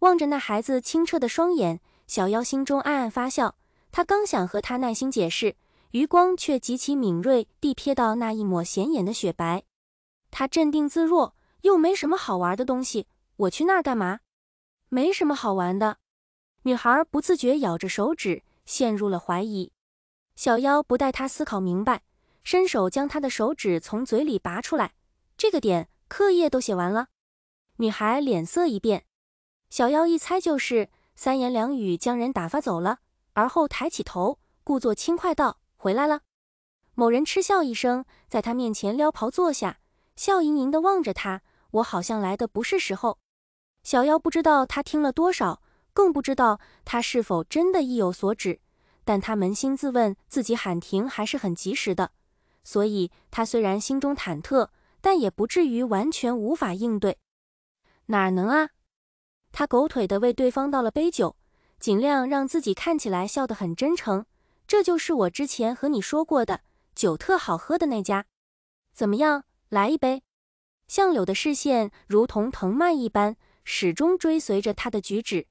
望着那孩子清澈的双眼，小妖心中暗暗发笑。他刚想和他耐心解释，余光却极其敏锐地瞥到那一抹显眼的雪白。他镇定自若，又没什么好玩的东西，我去那儿干嘛？没什么好玩的。女孩不自觉咬着手指，陷入了怀疑。小妖不待他思考明白，伸手将他的手指从嘴里拔出来。这个点，课业都写完了。女孩脸色一变。小妖一猜就是三言两语将人打发走了，而后抬起头，故作轻快道：“回来了。”某人嗤笑一声，在他面前撩袍坐下，笑盈盈的望着他：“我好像来的不是时候。”小妖不知道他听了多少，更不知道他是否真的意有所指，但他扪心自问，自己喊停还是很及时的，所以他虽然心中忐忑，但也不至于完全无法应对。哪能啊！他狗腿地为对方倒了杯酒，尽量让自己看起来笑得很真诚。这就是我之前和你说过的酒特好喝的那家，怎么样？来一杯。向柳的视线如同藤蔓一般，始终追随着他的举止。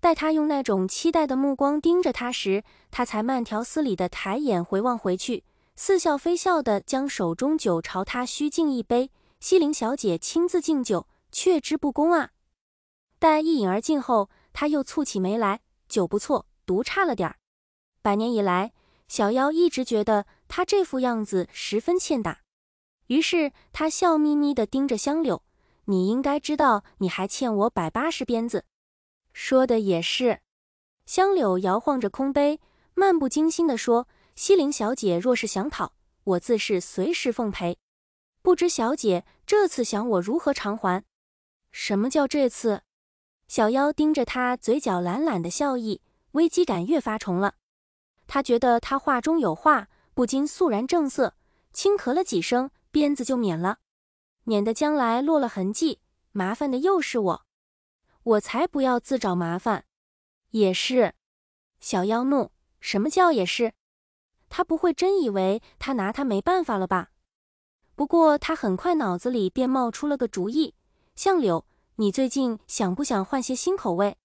待他用那种期待的目光盯着他时，他才慢条斯理地抬眼回望回去，似笑非笑地将手中酒朝他虚敬一杯。西陵小姐亲自敬酒，却之不恭啊。但一饮而尽后，他又蹙起眉来。酒不错，毒差了点儿。百年以来，小妖一直觉得他这副样子十分欠打。于是他笑眯眯地盯着香柳：“你应该知道，你还欠我百八十鞭子。”说的也是。香柳摇晃着空杯，漫不经心地说：“西陵小姐若是想讨，我自是随时奉陪。不知小姐这次想我如何偿还？”什么叫这次？小妖盯着他，嘴角懒懒的笑意，危机感越发重了。他觉得他话中有话，不禁肃然正色，轻咳了几声，鞭子就免了，免得将来落了痕迹，麻烦的又是我。我才不要自找麻烦。也是。小妖怒，什么叫也是？他不会真以为他拿他没办法了吧？不过他很快脑子里便冒出了个主意，向柳。你最近想不想换些新口味？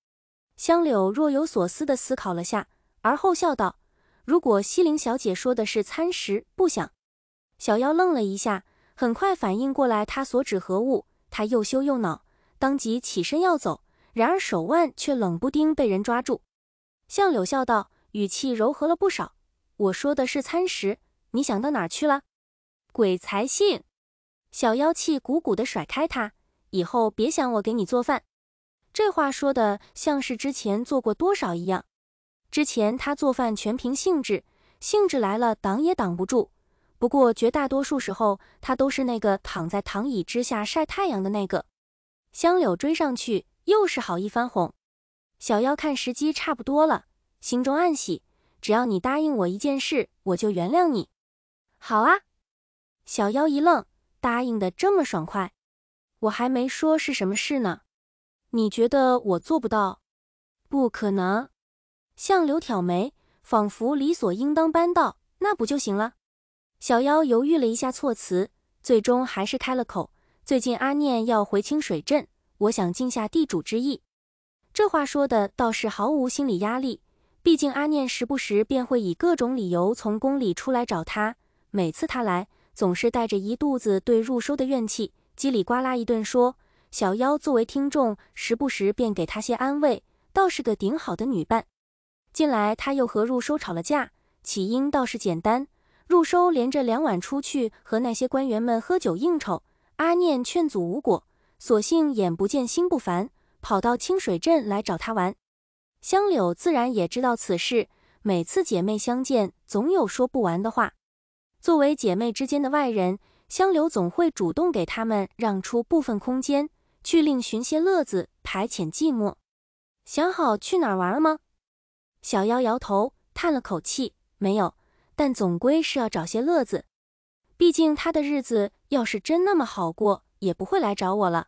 香柳若有所思地思考了下，而后笑道：“如果西陵小姐说的是餐食，不想。”小妖愣了一下，很快反应过来他所指何物，他又羞又恼，当即起身要走，然而手腕却冷不丁被人抓住。相柳笑道，语气柔和了不少：“我说的是餐食，你想到哪去了？鬼才信！”小妖气鼓鼓地甩开他。以后别想我给你做饭，这话说的像是之前做过多少一样。之前他做饭全凭兴致，兴致来了挡也挡不住。不过绝大多数时候，他都是那个躺在躺椅之下晒太阳的那个。香柳追上去，又是好一番哄。小妖看时机差不多了，心中暗喜，只要你答应我一件事，我就原谅你。好啊。小妖一愣，答应的这么爽快。我还没说是什么事呢，你觉得我做不到？不可能！相柳挑眉，仿佛理所应当，搬到那不就行了？小妖犹豫了一下措辞，最终还是开了口：最近阿念要回清水镇，我想尽下地主之谊。这话说的倒是毫无心理压力，毕竟阿念时不时便会以各种理由从宫里出来找他，每次他来，总是带着一肚子对入收的怨气。叽里呱啦一顿说，小妖作为听众，时不时便给她些安慰，倒是个顶好的女伴。近来他又和入收吵了架，起因倒是简单，入收连着两晚出去和那些官员们喝酒应酬，阿念劝阻无果，索性眼不见心不烦，跑到清水镇来找他玩。香柳自然也知道此事，每次姐妹相见，总有说不完的话。作为姐妹之间的外人。香柳总会主动给他们让出部分空间，去另寻些乐子，排遣寂寞。想好去哪儿玩了吗？小妖摇头，叹了口气，没有。但总归是要找些乐子，毕竟他的日子要是真那么好过，也不会来找我了。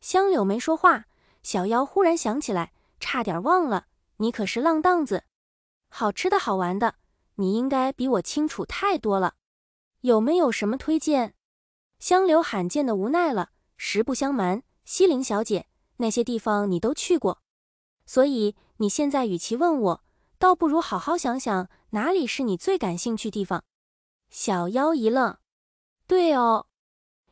香柳没说话，小妖忽然想起来，差点忘了，你可是浪荡子，好吃的好玩的，你应该比我清楚太多了。有没有什么推荐？香柳罕见的无奈了。实不相瞒，西陵小姐那些地方你都去过，所以你现在与其问我，倒不如好好想想哪里是你最感兴趣地方。小妖一愣，对哦，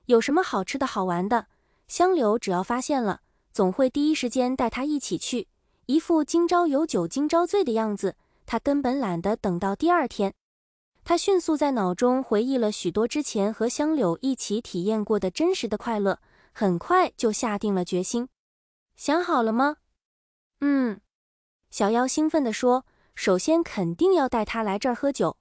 有什么好吃的好玩的，香柳只要发现了，总会第一时间带他一起去，一副今朝有酒今朝醉的样子，他根本懒得等到第二天。他迅速在脑中回忆了许多之前和香柳一起体验过的真实的快乐，很快就下定了决心。想好了吗？嗯，小妖兴奋地说：“首先肯定要带他来这儿喝酒，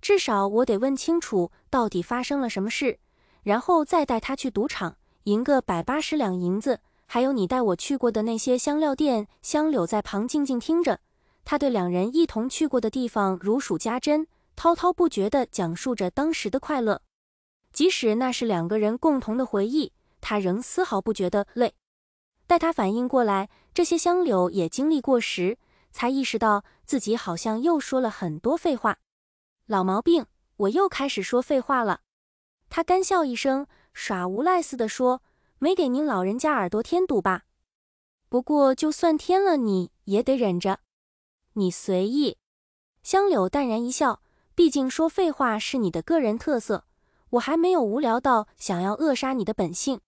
至少我得问清楚到底发生了什么事，然后再带他去赌场赢个百八十两银子。还有你带我去过的那些香料店。”香柳在旁静静听着，他对两人一同去过的地方如数家珍。滔滔不绝地讲述着当时的快乐，即使那是两个人共同的回忆，他仍丝毫不觉得累。待他反应过来，这些香柳也经历过时，才意识到自己好像又说了很多废话。老毛病，我又开始说废话了。他干笑一声，耍无赖似的说：“没给您老人家耳朵添堵吧？不过就算添了，你也得忍着。你随意。”香柳淡然一笑。毕竟说废话是你的个人特色，我还没有无聊到想要扼杀你的本性。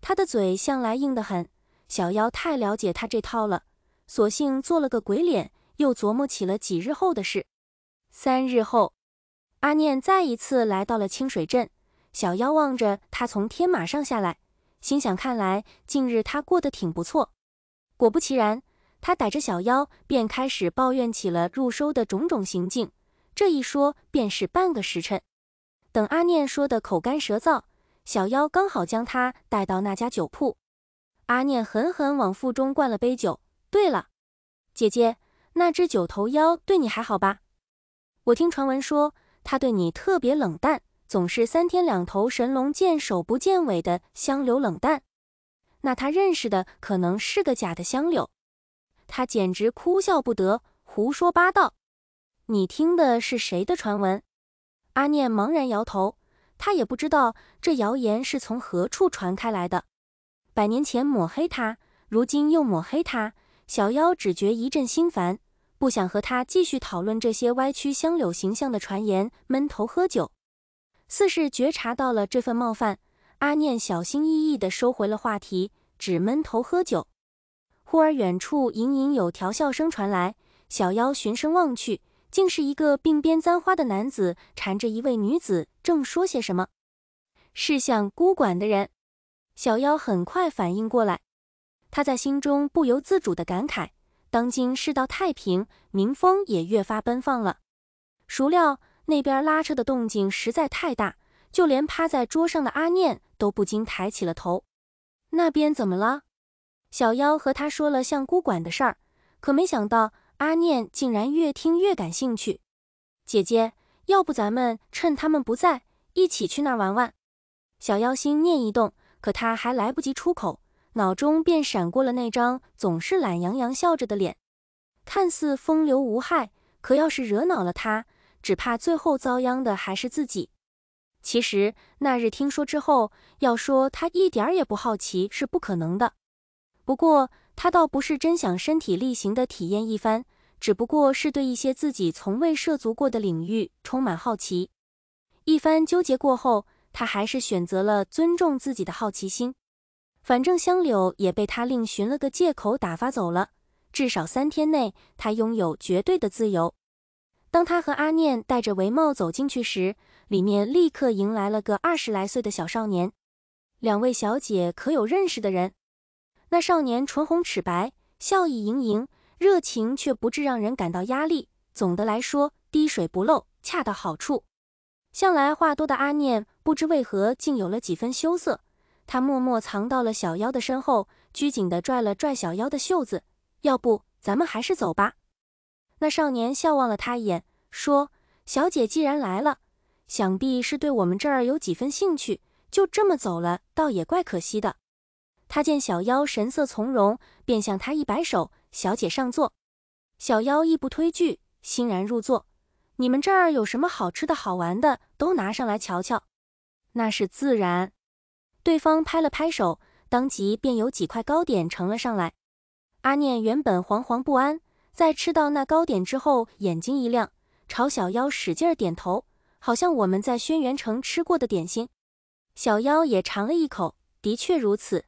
他的嘴向来硬得很，小妖太了解他这套了，索性做了个鬼脸，又琢磨起了几日后的事。三日后，阿念再一次来到了清水镇，小妖望着他从天马上下来，心想：看来近日他过得挺不错。果不其然，他逮着小妖便开始抱怨起了入收的种种行径。这一说便是半个时辰，等阿念说的口干舌燥，小妖刚好将他带到那家酒铺。阿念狠狠往腹中灌了杯酒。对了，姐姐，那只九头妖对你还好吧？我听传闻说他对你特别冷淡，总是三天两头神龙见首不见尾的相柳冷淡。那他认识的可能是个假的相柳。他简直哭笑不得，胡说八道。你听的是谁的传闻？阿念茫然摇头，他也不知道这谣言是从何处传开来的。百年前抹黑他，如今又抹黑他，小妖只觉一阵心烦，不想和他继续讨论这些歪曲香柳形象的传言，闷头喝酒。似是觉察到了这份冒犯，阿念小心翼翼地收回了话题，只闷头喝酒。忽而远处隐隐有调笑声传来，小妖循声望去。竟是一个鬓边簪花的男子，缠着一位女子，正说些什么。是向孤馆的人，小妖很快反应过来，他在心中不由自主的感慨：当今世道太平，民风也越发奔放了。孰料那边拉扯的动静实在太大，就连趴在桌上的阿念都不禁抬起了头。那边怎么了？小妖和他说了向孤馆的事儿，可没想到。阿念竟然越听越感兴趣，姐姐，要不咱们趁他们不在，一起去那儿玩玩？小妖心念一动，可他还来不及出口，脑中便闪过了那张总是懒洋洋笑着的脸，看似风流无害，可要是惹恼了他，只怕最后遭殃的还是自己。其实那日听说之后，要说他一点儿也不好奇是不可能的，不过他倒不是真想身体力行的体验一番。只不过是对一些自己从未涉足过的领域充满好奇，一番纠结过后，他还是选择了尊重自己的好奇心。反正香柳也被他另寻了个借口打发走了，至少三天内他拥有绝对的自由。当他和阿念戴着帷帽走进去时，里面立刻迎来了个二十来岁的小少年。两位小姐可有认识的人？那少年唇红齿白，笑意盈盈。热情却不至让人感到压力。总的来说，滴水不漏，恰到好处。向来话多的阿念不知为何竟有了几分羞涩，他默默藏到了小妖的身后，拘谨地拽了拽小妖的袖子：“要不咱们还是走吧。”那少年笑望了他一眼，说：“小姐既然来了，想必是对我们这儿有几分兴趣，就这么走了，倒也怪可惜的。”他见小妖神色从容，便向他一摆手。小姐上座，小妖亦不推拒，欣然入座。你们这儿有什么好吃的、好玩的，都拿上来瞧瞧。那是自然。对方拍了拍手，当即便有几块糕点呈了上来。阿念原本惶惶不安，在吃到那糕点之后，眼睛一亮，朝小妖使劲儿点头，好像我们在轩辕城吃过的点心。小妖也尝了一口，的确如此。